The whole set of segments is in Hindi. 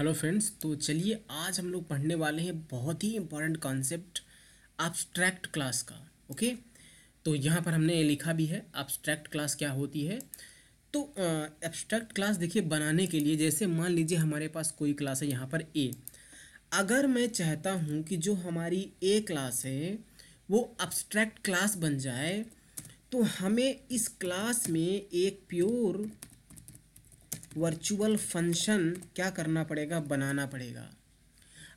हेलो फ्रेंड्स तो चलिए आज हम लोग पढ़ने वाले हैं बहुत ही इम्पोर्टेंट कॉन्सेप्ट एब्स्ट्रैक्ट क्लास का ओके तो यहाँ पर हमने लिखा भी है एब्स्ट्रैक्ट क्लास क्या होती है तो एब्स्ट्रैक्ट क्लास देखिए बनाने के लिए जैसे मान लीजिए हमारे पास कोई क्लास है यहाँ पर ए अगर मैं चाहता हूँ कि जो हमारी ए क्लास है वो एब्स्ट्रैक्ट क्लास बन जाए तो हमें इस क्लास में एक प्योर वर्चुअल फंक्शन क्या करना पड़ेगा बनाना पड़ेगा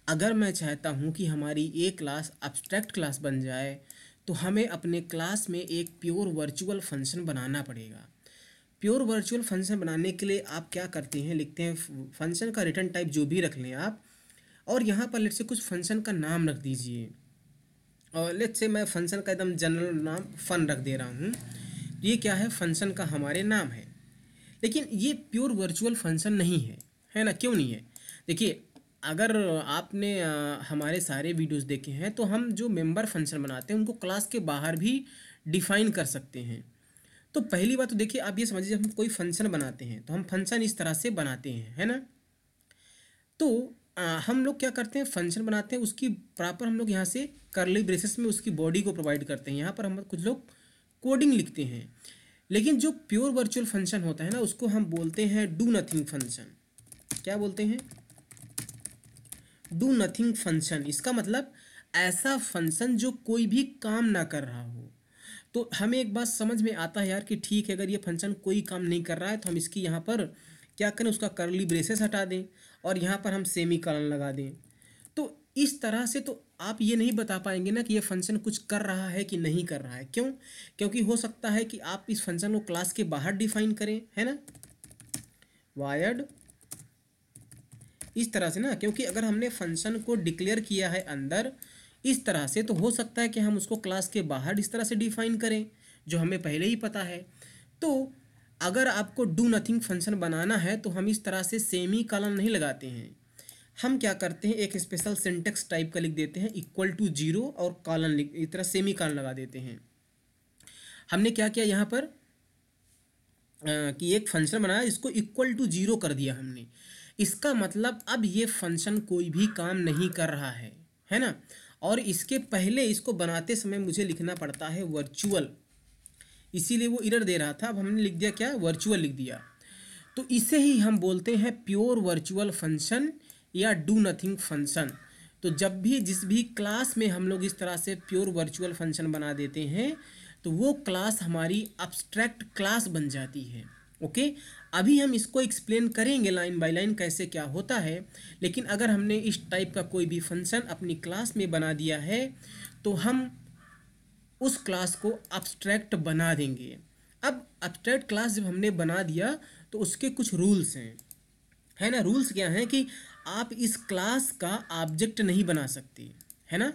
अगर मैं चाहता हूँ कि हमारी ये क्लास अब्स्ट्रैक्ट क्लास बन जाए तो हमें अपने क्लास में एक प्योर वर्चुअल फंक्शन बनाना पड़ेगा प्योर वर्चुअल फंक्शन बनाने के लिए आप क्या करते हैं लिखते हैं फंक्शन का रिटर्न टाइप जो भी रख लें आप और यहाँ पर लेट से कुछ फंक्शन का नाम रख दीजिए और लेट से मैं फंक्शन का एकदम जनरल नाम फ़न रख दे रहा हूँ ये क्या है फंक्शन का हमारे नाम है लेकिन ये प्योर वर्चुअल फंक्शन नहीं है है ना क्यों नहीं है देखिए अगर आपने हमारे सारे वीडियोस देखे हैं तो हम जो मेंबर फंक्शन बनाते हैं उनको क्लास के बाहर भी डिफाइन कर सकते हैं तो पहली बात तो देखिए आप ये समझिए हम कोई फंक्शन बनाते हैं तो हम फंक्शन इस तरह से बनाते हैं है ना तो आ, हम लोग क्या करते हैं फंक्शन बनाते हैं उसकी प्रॉपर हम लोग यहाँ से करली ब्रेसेस में उसकी बॉडी को प्रोवाइड करते हैं यहाँ पर हम कुछ लोग कोडिंग लिखते हैं लेकिन जो प्योर वर्चुअल फंक्शन होता है ना उसको हम बोलते हैं डू नथिंग फंक्शन क्या बोलते हैं डू नथिंग फंक्शन इसका मतलब ऐसा फंक्शन जो कोई भी काम ना कर रहा हो तो हमें एक बात समझ में आता है यार कि ठीक है अगर ये फंक्शन कोई काम नहीं कर रहा है तो हम इसकी यहाँ पर क्या करें उसका करली ब्रेसेस हटा दें और यहाँ पर हम सेमी कलन लगा दें इस तरह से तो आप ये नहीं बता पाएंगे ना कि ये फंक्शन कुछ कर रहा है कि नहीं कर रहा है क्यों क्योंकि हो सकता है कि आप इस फंक्शन को क्लास के बाहर डिफाइन करें है ना वायर्ड इस तरह से ना क्योंकि अगर हमने फंक्शन को डिक्लेयर किया है अंदर इस तरह से तो हो सकता है कि हम उसको क्लास के बाहर इस तरह से डिफाइन करें जो हमें पहले ही पता है तो अगर आपको डू नथिंग फंक्शन बनाना है तो हम इस तरह से सेमी कॉलम नहीं लगाते हैं हम क्या करते हैं एक स्पेशल सिंटेक्स टाइप का लिख देते हैं इक्वल टू जीरो और कॉलन इस तरह सेमी कॉलन लगा देते हैं हमने क्या किया यहाँ पर आ, कि एक फंक्शन बनाया इसको इक्वल टू जीरो कर दिया हमने इसका मतलब अब ये फंक्शन कोई भी काम नहीं कर रहा है है ना और इसके पहले इसको बनाते समय मुझे लिखना पड़ता है वर्चुअल इसीलिए वो इरर दे रहा था अब हमने लिख दिया क्या वर्चुअल लिख दिया तो इसे ही हम बोलते हैं प्योर वर्चुअल फंक्शन या डू नथिंग फंक्शन तो जब भी जिस भी क्लास में हम लोग इस तरह से प्योर वर्चुअल फंक्शन बना देते हैं तो वो क्लास हमारी अब्स्ट्रैक्ट क्लास बन जाती है ओके अभी हम इसको एक्सप्लेन करेंगे लाइन बाय लाइन कैसे क्या होता है लेकिन अगर हमने इस टाइप का कोई भी फंक्शन अपनी क्लास में बना दिया है तो हम उस क्लास को अब्स्ट्रैक्ट बना देंगे अब अब्स्ट्रैक्ट क्लास जब हमने बना दिया तो उसके कुछ रूल्स हैं है ना रूल्स क्या हैं कि आप इस क्लास का ऑब्जेक्ट नहीं बना सकते है ना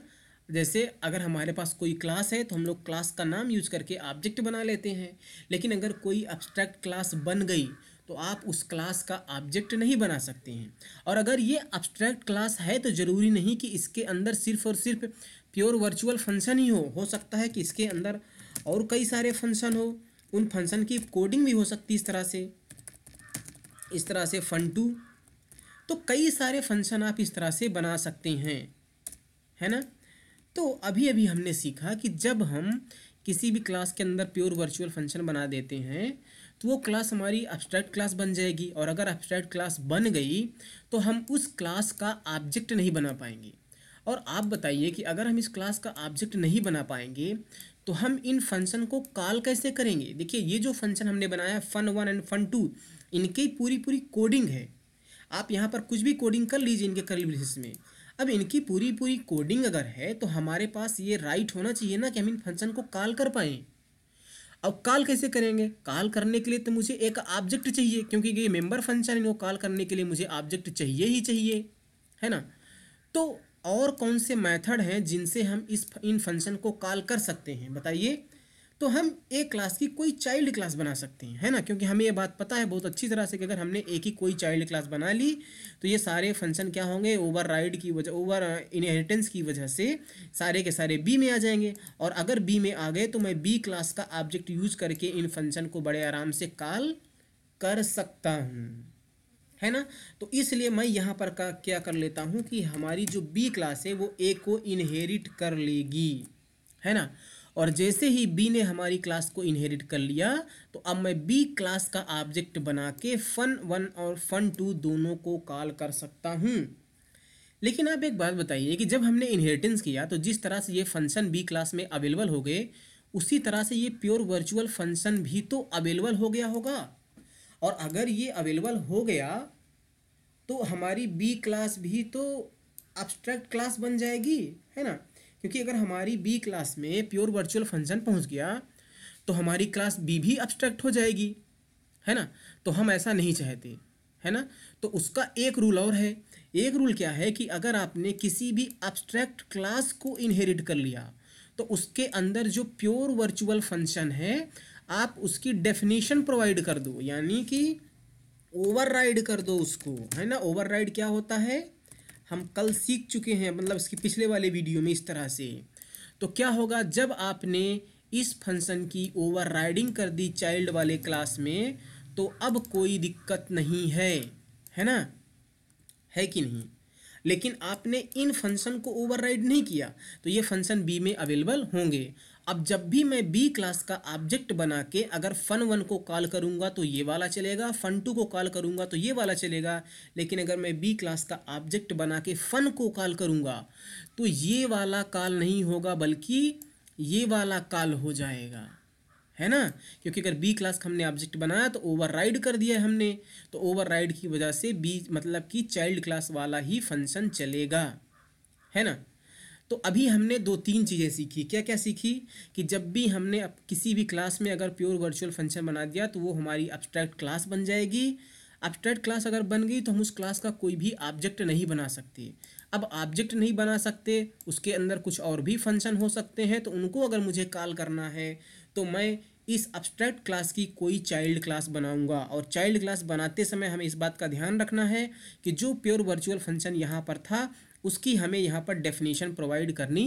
जैसे अगर हमारे पास कोई क्लास है तो हम लोग क्लास का नाम यूज करके ऑब्जेक्ट बना लेते हैं लेकिन अगर कोई अब्स्ट्रैक्ट क्लास बन गई तो आप उस क्लास का ऑब्जेक्ट नहीं बना सकते हैं और अगर ये अब्स्ट्रैक्ट क्लास है तो ज़रूरी नहीं कि इसके अंदर सिर्फ और सिर्फ प्योर वर्चुअल फंक्शन ही हो हो सकता है कि इसके अंदर और कई सारे फंक्शन हो उन फंक्शन की कोडिंग भी हो सकती इस तरह से इस तरह से फन टू तो कई सारे फंक्शन आप इस तरह से बना सकते हैं है ना तो अभी अभी हमने सीखा कि जब हम किसी भी क्लास के अंदर प्योर वर्चुअल फंक्शन बना देते हैं तो वो क्लास हमारी अब्स्ट्रैक्ट क्लास बन जाएगी और अगर अब्स्ट्रैक्ट क्लास बन गई तो हम उस क्लास का ऑब्जेक्ट नहीं बना पाएंगे और आप बताइए कि अगर हम इस क्लास का ऑब्जेक्ट नहीं बना पाएंगे तो हम इन फंक्शन को कॉल कैसे करेंगे देखिए ये जो फंक्शन हमने बनाया fun one and fun two इनकी पूरी पूरी कोडिंग है आप यहाँ पर कुछ भी कोडिंग कर लीजिए इनके करीब ब्रेसेस में अब इनकी पूरी पूरी कोडिंग अगर है तो हमारे पास ये राइट होना चाहिए ना कि हम इन फंक्शन को कॉल कर पाएँ अब कॉल कैसे करेंगे कॉल करने के लिए तो मुझे एक ऑब्जेक्ट चाहिए क्योंकि ये मेंबर फंक्शन इनको कॉल करने के लिए मुझे ऑब्जेक्ट चाहिए ही चाहिए है ना तो और कौन से मैथड हैं जिनसे हम इस इन फंक्शन को कॉल कर सकते हैं बताइए तो हम एक क्लास की कोई चाइल्ड क्लास बना सकते हैं है ना क्योंकि हमें ये बात पता है बहुत अच्छी तरह से कि अगर हमने एक ही कोई चाइल्ड क्लास बना ली तो ये सारे फंक्शन क्या होंगे ओवर राइड की वजह ओवर इनहेरिटेंस की वजह से सारे के सारे बी में आ जाएंगे और अगर बी में आ गए तो मैं बी क्लास का ऑब्जेक्ट यूज करके इन फंक्शन को बड़े आराम से कॉल कर सकता हूँ है ना तो इसलिए मैं यहाँ पर का क्या कर लेता हूँ कि हमारी जो बी क्लास है वो ए को इनहेरिट कर लेगी है ना और जैसे ही बी ने हमारी क्लास को इनहेरिट कर लिया तो अब मैं बी क्लास का ऑब्जेक्ट बना के फन वन और फन टू दोनों को कॉल कर सकता हूँ लेकिन आप एक बात बताइए कि जब हमने इनहेरिटेंस किया तो जिस तरह से ये फंक्शन बी क्लास में अवेलेबल हो गए उसी तरह से ये प्योर वर्चुअल फंक्शन भी तो अवेलेबल हो गया होगा और अगर ये अवेलेबल हो गया तो हमारी बी क्लास भी तो अब्स्ट्रैक्ट क्लास बन जाएगी है ना क्योंकि अगर हमारी बी क्लास में प्योर वर्चुअल फंक्शन पहुंच गया तो हमारी क्लास बी भी अब्स्ट्रैक्ट हो जाएगी है ना तो हम ऐसा नहीं चाहते है ना तो उसका एक रूल और है एक रूल क्या है कि अगर आपने किसी भी अब्स्ट्रैक्ट क्लास को इनहेरिट कर लिया तो उसके अंदर जो प्योर वर्चुअल फंक्शन है आप उसकी डेफिनेशन प्रोवाइड कर दो यानी कि ओवरराइड कर दो उसको है ना ओवरराइड क्या होता है हम कल सीख चुके हैं मतलब इसके पिछले वाले वीडियो में इस तरह से तो क्या होगा जब आपने इस फंक्शन की ओवर कर दी चाइल्ड वाले क्लास में तो अब कोई दिक्कत नहीं है है ना है कि नहीं लेकिन आपने इन फंक्शन को ओवरराइड नहीं किया तो ये फंक्शन बी में अवेलेबल होंगे अब जब भी मैं बी क्लास का ऑब्जेक्ट बना के अगर फन वन को कॉल करूंगा तो ये वाला चलेगा फन टू को कॉल करूँगा तो ये वाला चलेगा लेकिन अगर मैं बी क्लास का ऑब्जेक्ट बना के फन को कॉल करूंगा तो ये वाला कॉल नहीं होगा बल्कि ये वाला कॉल हो जाएगा है ना क्योंकि अगर बी क्लास का हमने ऑब्जेक्ट बनाया तो ओवरराइड कर दिया हमने तो ओवरराइड की वजह से बी मतलब कि चाइल्ड क्लास वाला ही फंक्शन चलेगा है ना तो अभी हमने दो तीन चीज़ें सीखी क्या क्या सीखी कि जब भी हमने किसी भी क्लास में अगर प्योर वर्चुअल फंक्शन बना दिया तो वो हमारी अब्स्ट्रैक्ट क्लास बन जाएगी अब्स्ट्रैक्ट क्लास अगर बन गई तो हम उस क्लास का कोई भी ऑब्जेक्ट नहीं बना सकते अब ऑब्जेक्ट नहीं बना सकते उसके अंदर कुछ और भी फंक्शन हो सकते हैं तो उनको अगर मुझे कॉल करना है तो मैं इस अब्स्ट्रैक्ट क्लास की कोई चाइल्ड क्लास बनाऊंगा और चाइल्ड क्लास बनाते समय हमें इस बात का ध्यान रखना है कि जो प्योर वर्चुअल फंक्शन यहाँ पर था उसकी हमें यहाँ पर डेफिनेशन प्रोवाइड करनी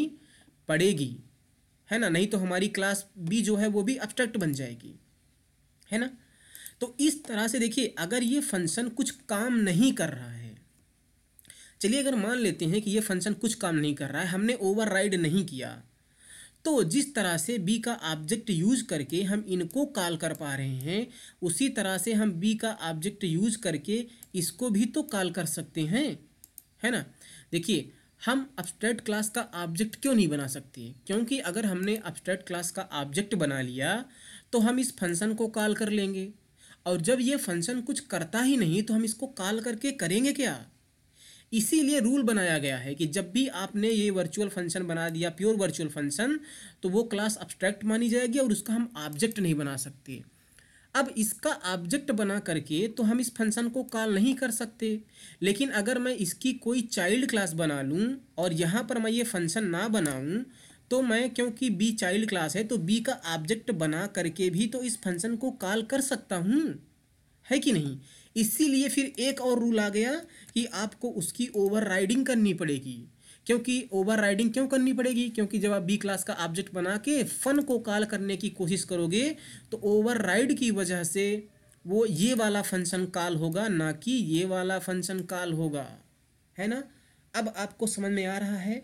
पड़ेगी है ना नहीं तो हमारी क्लास बी जो है वो भी अब्स्ट्रैक्ट बन जाएगी है ना तो इस तरह से देखिए अगर ये फंक्शन कुछ काम नहीं कर रहा है चलिए अगर मान लेते हैं कि ये फंक्शन कुछ काम नहीं कर रहा है हमने ओवर नहीं किया तो जिस तरह से बी का ऑब्जेक्ट यूज करके हम इनको कॉल कर पा रहे हैं उसी तरह से हम बी का ऑब्जेक्ट यूज करके इसको भी तो कॉल कर सकते हैं है ना देखिए हम अपस्ट्रैक्ट क्लास का ऑब्जेक्ट क्यों नहीं बना सकते क्योंकि अगर हमने अपस्ट्रैक्ट क्लास का ऑब्जेक्ट बना लिया तो हम इस फंक्शन को कॉल कर लेंगे और जब ये फंक्शन कुछ करता ही नहीं तो हम इसको कॉल करके करेंगे क्या इसीलिए रूल बनाया गया है कि जब भी आपने ये वर्चुअल फंक्शन बना दिया प्योर वर्चुअल फंक्शन तो वो क्लास अब्स्ट्रैक्ट मानी जाएगी और उसका हम ऑब्जेक्ट नहीं बना सकते अब इसका ऑब्जेक्ट बना करके तो हम इस फंक्शन को कॉल नहीं कर सकते लेकिन अगर मैं इसकी कोई चाइल्ड क्लास बना लूँ और यहाँ पर मैं ये फंक्शन ना बनाऊँ तो मैं क्योंकि बी चाइल्ड क्लास है तो बी का ऑब्जेक्ट बना करके भी तो इस फंक्शन को कॉल कर सकता हूँ है कि नहीं इसीलिए फिर एक और रूल आ गया कि आपको उसकी ओवर करनी पड़ेगी क्योंकि ओवर क्यों करनी पड़ेगी क्योंकि जब आप बी क्लास का ऑब्जेक्ट बना के फन को कॉल करने की कोशिश करोगे तो ओवर की वजह से वो ये वाला फंक्शन कॉल होगा ना कि ये वाला फंक्शन कॉल होगा है ना अब आपको समझ में आ रहा है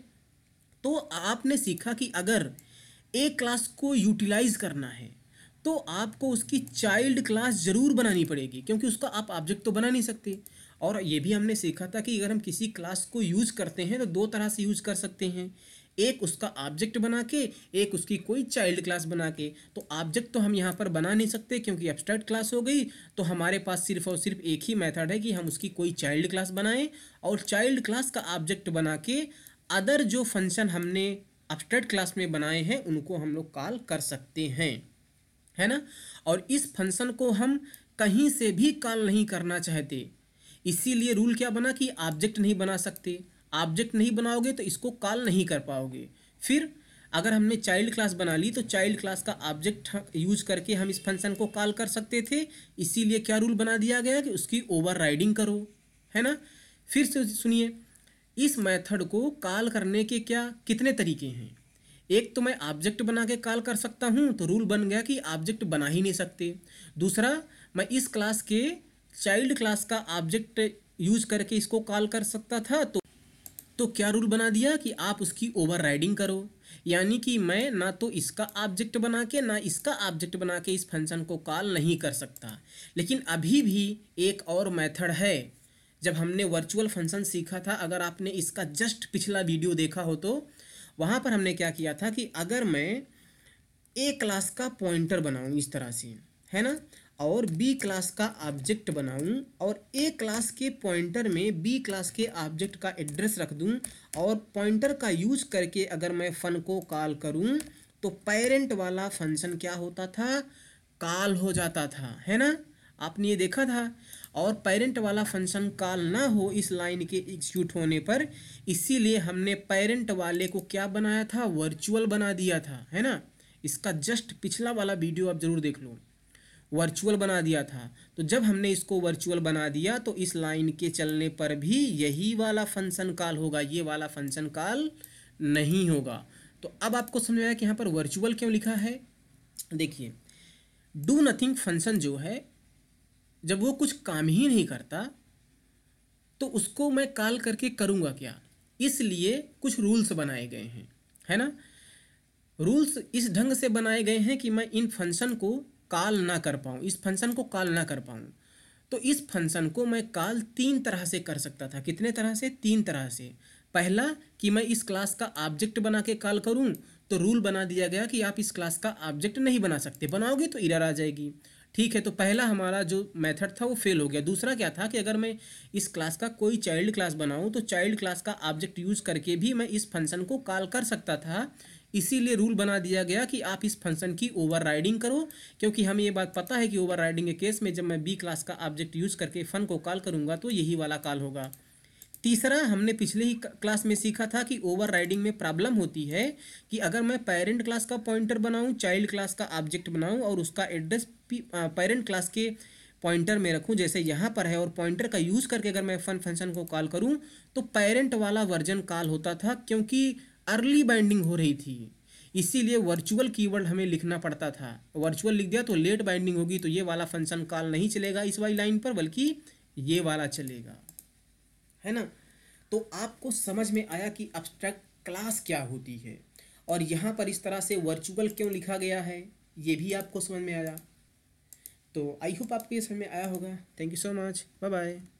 तो आपने सीखा कि अगर एक क्लास को यूटिलाइज करना है तो आपको उसकी चाइल्ड क्लास ज़रूर बनानी पड़ेगी क्योंकि उसका आप ऑब्जेक्ट तो बना नहीं सकते और ये भी हमने सीखा था कि अगर हम किसी क्लास को यूज़ करते हैं तो दो तरह से यूज़ कर सकते हैं एक उसका ऑब्जेक्ट बना के एक उसकी कोई चाइल्ड क्लास बना के तो ऑब्जेक्ट तो हम यहाँ पर बना नहीं सकते क्योंकि एब्स्ट्रैक्ट क्लास हो गई तो हमारे पास सिर्फ और सिर्फ एक ही मेथड है कि हम उसकी कोई चाइल्ड क्लास बनाएं और चाइल्ड क्लास का ऑब्जेक्ट बना के अदर जो फंक्शन हमने एब्स्ट्रैक्ट क्लास में बनाए हैं उनको हम लोग कॉल कर सकते हैं है ना और इस फंक्शन को हम कहीं से भी कॉल नहीं करना चाहते इसीलिए रूल क्या बना कि ऑब्जेक्ट नहीं बना सकते ऑब्जेक्ट नहीं बनाओगे तो इसको कॉल नहीं कर पाओगे फिर अगर हमने चाइल्ड क्लास बना ली तो चाइल्ड क्लास का ऑब्जेक्ट यूज करके हम इस फंक्शन को कॉल कर सकते थे इसीलिए क्या रूल बना दिया गया कि उसकी ओवर करो है ना फिर से सुनिए इस मेथड को कॉल करने के क्या कितने तरीके हैं एक तो मैं ऑब्जेक्ट बना के कॉल कर सकता हूँ तो रूल बन गया कि ऑब्जेक्ट बना ही नहीं सकते दूसरा मैं इस क्लास के चाइल्ड क्लास का ऑब्जेक्ट यूज करके इसको कॉल कर सकता था तो तो क्या रूल बना दिया कि आप उसकी ओवर राइडिंग करो यानी कि मैं ना तो इसका ऑब्जेक्ट बना के ना इसका ऑब्जेक्ट बना के इस फंक्शन को कॉल नहीं कर सकता लेकिन अभी भी एक और मेथड है जब हमने वर्चुअल फंक्शन सीखा था अगर आपने इसका जस्ट पिछला वीडियो देखा हो तो वहाँ पर हमने क्या किया था कि अगर मैं ए क्लास का पॉइंटर बनाऊँ इस तरह से है ना और बी क्लास का ऑब्जेक्ट बनाऊं और ए क्लास के पॉइंटर में बी क्लास के ऑब्जेक्ट का एड्रेस रख दूं और पॉइंटर का यूज करके अगर मैं फन को कॉल करूं तो पेरेंट वाला फंक्शन क्या होता था कॉल हो जाता था है ना आपने ये देखा था और पेरेंट वाला फंक्शन कॉल ना हो इस लाइन के एग्जीक्यूट होने पर इसीलिए हमने पेरेंट वाले को क्या बनाया था वर्चुअल बना दिया था है ना इसका जस्ट पिछला वाला वीडियो आप ज़रूर देख लो वर्चुअल बना दिया था तो जब हमने इसको वर्चुअल बना दिया तो इस लाइन के चलने पर भी यही वाला फंक्शन कॉल होगा ये वाला फंक्शन कॉल नहीं होगा तो अब आपको समझ आया कि यहाँ पर वर्चुअल क्यों लिखा है देखिए डू नथिंग फंक्शन जो है जब वो कुछ काम ही नहीं करता तो उसको मैं कॉल करके करूँगा क्या इसलिए कुछ रूल्स बनाए गए हैं है ना रूल्स इस ढंग से बनाए गए हैं कि मैं इन फंक्शन को कॉल ना कर पाऊँ इस फंक्शन को कॉल ना कर पाऊँ तो इस फंक्शन को मैं कॉल तीन तरह से कर सकता था कितने तरह से तीन तरह से पहला कि मैं इस क्लास का ऑब्जेक्ट बना के कॉल करूँ तो रूल बना दिया गया कि आप इस क्लास का ऑब्जेक्ट नहीं बना सकते बनाओगे तो इरर आ जाएगी ठीक है तो पहला हमारा जो मेथड था वो फेल हो गया दूसरा क्या था कि अगर मैं इस क्लास का कोई चाइल्ड क्लास बनाऊँ तो चाइल्ड क्लास का ऑब्जेक्ट यूज़ करके भी मैं इस फंक्शन को कॉल कर सकता था इसीलिए रूल बना दिया गया कि आप इस फंक्शन की ओवरराइडिंग करो क्योंकि हमें ये बात पता है कि ओवरराइडिंग के केस में जब मैं बी क्लास का ऑब्जेक्ट यूज़ करके फन को कॉल करूँगा तो यही वाला कॉल होगा तीसरा हमने पिछले ही क्लास में सीखा था कि ओवर राइडिंग में प्रॉब्लम होती है कि अगर मैं पेरेंट क्लास का पॉइंटर बनाऊँ चाइल्ड क्लास का ऑब्जेक्ट बनाऊँ और उसका एड्रेस पेरेंट क्लास के पॉइंटर में रखूं जैसे यहाँ पर है और पॉइंटर का यूज़ करके अगर मैं फन फंक्शन को कॉल करूँ तो पेरेंट वाला वर्जन कॉल होता था क्योंकि अर्ली बाइंडिंग हो रही थी इसीलिए वर्चुअल कीवर्ड हमें लिखना पड़ता था वर्चुअल लिख दिया तो लेट बाइंडिंग होगी तो ये वाला फंक्शन कॉल नहीं चलेगा इस वाली लाइन पर बल्कि ये वाला चलेगा है ना तो आपको समझ में आया कि अब्स्ट्रैक्ट क्लास क्या होती है और यहाँ पर इस तरह से वर्चुअल क्यों लिखा गया है ये भी आपको समझ में आया तो आई होप आपको ये समझ में आया होगा thank you so much bye bye